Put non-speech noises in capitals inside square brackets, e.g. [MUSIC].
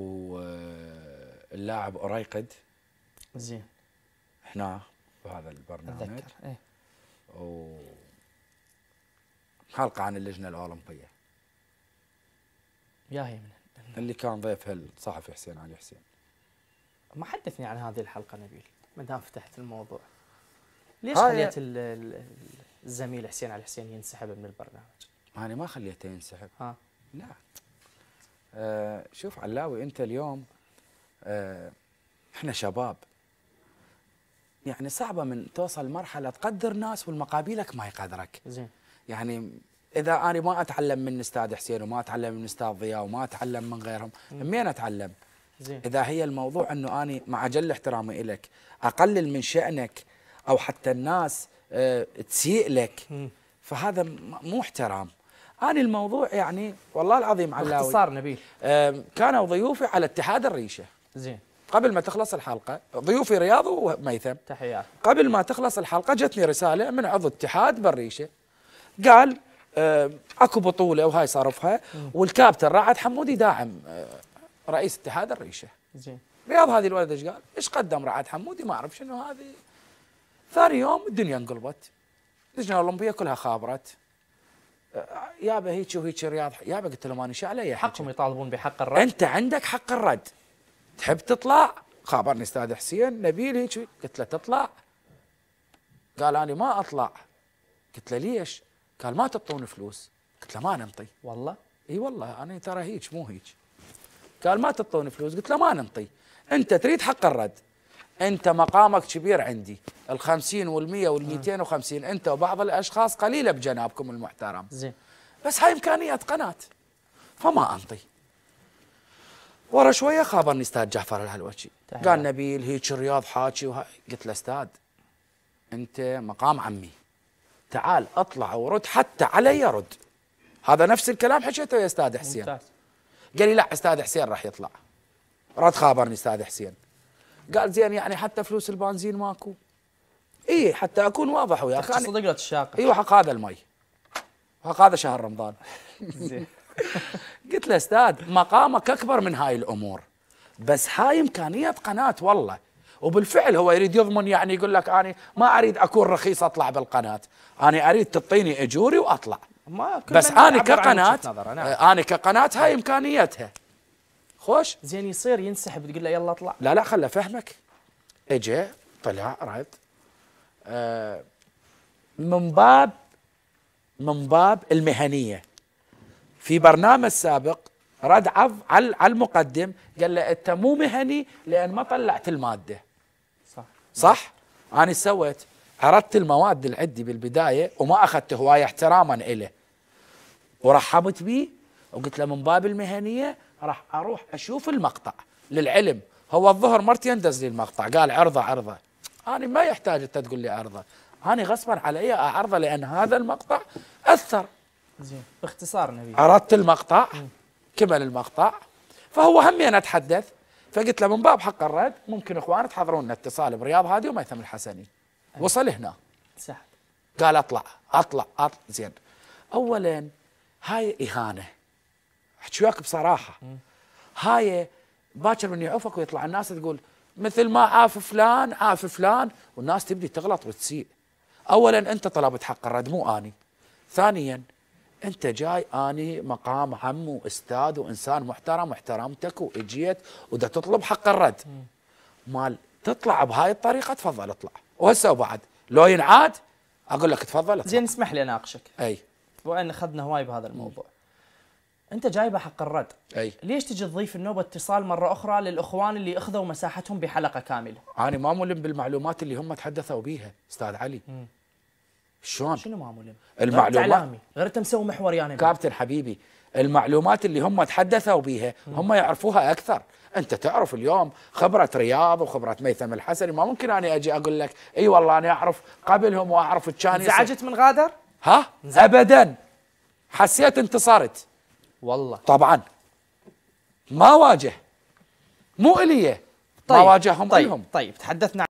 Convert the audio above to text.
واللاعب أريقد زين هنا بهذا البرنامج أتذكر إيه و حلقة عن اللجنة الأولمبية يا هي من اللي كان ضيف الصحفي حسين علي حسين ما حدثني عن هذه الحلقة نبيل ما دام فتحت الموضوع ليش خليت الزميل حسين علي حسين ينسحب من البرنامج؟ أنا ما خليته ينسحب ها لا آه شوف علاوي انت اليوم آه احنا شباب يعني صعبه من توصل مرحله تقدر ناس والمقابيلك ما يقدرك زين يعني اذا انا ما اتعلم من استاذ حسين وما اتعلم من استاذ ضياء وما اتعلم من غيرهم من مين اتعلم زين اذا هي الموضوع انه انا مع جل احترامي لك اقلل من شانك او حتى الناس أه تسيء لك فهذا مو احترام أنا الموضوع يعني والله العظيم علاوي اختصار نبيل كانوا ضيوفي على اتحاد الريشة زين قبل ما تخلص الحلقة ضيوفي رياض وميثم تحيات قبل ما تخلص الحلقة جتني رسالة من عضو اتحاد بالريشة قال اكو بطولة وهاي صرفها والكابتن رعد حمودي داعم آه، رئيس اتحاد الريشة زين رياض هذه الولد ايش قال؟ ايش قدم رعد حمودي ما اعرف شنو هذه ثاني يوم الدنيا انقلبت لجنة الاولمبية كلها خابرت يابا هيك وهيك رياض يابا قلت لهم انا شو علي حقهم يطالبون بحق الرد انت عندك حق الرد تحب تطلع خابرني استاذ حسين نبيل هيك قلت له تطلع قال انا ما اطلع قلت له ليش؟ قال ما تعطون فلوس قلت له ما ننطي والله اي والله انا ترى هيك مو هيك قال ما تعطون فلوس قلت له ما ننطي انت تريد حق الرد أنت مقامك كبير عندي الخمسين والمية والمئتين وخمسين أنت وبعض الأشخاص قليلة بجنابكم المحترم زين بس هاي إمكانيات قناة فما أنطي ورا شوية خابرني استاذ جعفر الهلوشي قال نبيل هيك رياض حاكي وهاي قلت له استاذ أنت مقام عمي تعال اطلع ورد حتى علي رد هذا نفس الكلام حكيته يا استاذ حسين ممتاز. قال لي لا استاذ حسين راح يطلع رد خابرني استاذ حسين قال زين يعني حتى فلوس البنزين ماكو اي حتى اكون واضح وياك صدق لا ايوه حق هذا المي حق هذا شهر رمضان زين [LAUGHS] قلت له استاذ مقامك اكبر من هاي الامور بس هاي امكانيه قناه والله وبالفعل هو يريد يضمن يعني يقول لك انا ما اريد اكون رخيص اطلع بالقناه انا اريد تعطيني اجوري واطلع ما بس انا كقناه نعم. انا كقناه هاي امكانيتها خوش زين يصير ينسحب تقول له يلا اطلع لا لا خله فهمك اجى طلع رد آه، من باب من باب المهنيه في برنامج سابق رد عض على المقدم قال له انت مو مهني لان ما طلعت الماده صح صح انا سويت عرضت المواد اللي عندي بالبدايه وما اخذت هوايه احتراما له ورحبت بيه وقلت له من باب المهنيه راح اروح اشوف المقطع للعلم هو الظهر مرت يندز لي المقطع قال عرضه عرضه انا ما يحتاج انت تقول لي عرضه انا غصبا علي اعرضه لان هذا المقطع اثر زين باختصار نبي عرضت المقطع كمل المقطع فهو همي انا اتحدث فقلت له من باب حق الرد ممكن اخوان تحضرون اتصال برياض هادي وميثم الحسني أيه. وصل هنا صح قال اطلع اطلع اطلع زين اولا هاي اهانه احكي وياك بصراحه هاي باكر من يعوفك ويطلع الناس تقول مثل ما عاف فلان عاف فلان والناس تبدي تغلط وتسيء اولا انت طلبت حق الرد مو اني ثانيا انت جاي اني مقام عم واستاذ وانسان محترم واحترمتك واجيت ودا تطلب حق الرد مال تطلع بهاي الطريقه تفضل اطلع وهسه وبعد لو ينعاد اقول لك تفضل اطلع زين اسمح لي اناقشك اي وان اخذنا هواي بهذا الموضوع م. انت جايبه حق الرد اي ليش تجي تضيف النوبه اتصال مره اخرى للاخوان اللي اخذوا مساحتهم بحلقه كامله انا ما ملم بالمعلومات اللي هم تحدثوا بيها استاذ علي شلون شنو ما ملم المعلومات غير انت مسوي محور يعني كابتن حبيبي المعلومات اللي هم تحدثوا بيها هم يعرفوها اكثر انت تعرف اليوم خبره رياض وخبره ميثم الحسني ما ممكن انا اجي اقول لك اي والله انا اعرف قبلهم واعرف كان انزعجت من غادر ها زعجت. ابدا حسيت انتصرت والله طبعا ما واجه مو إليه طيب ما واجههم طيب إلهم. طيب تحدثنا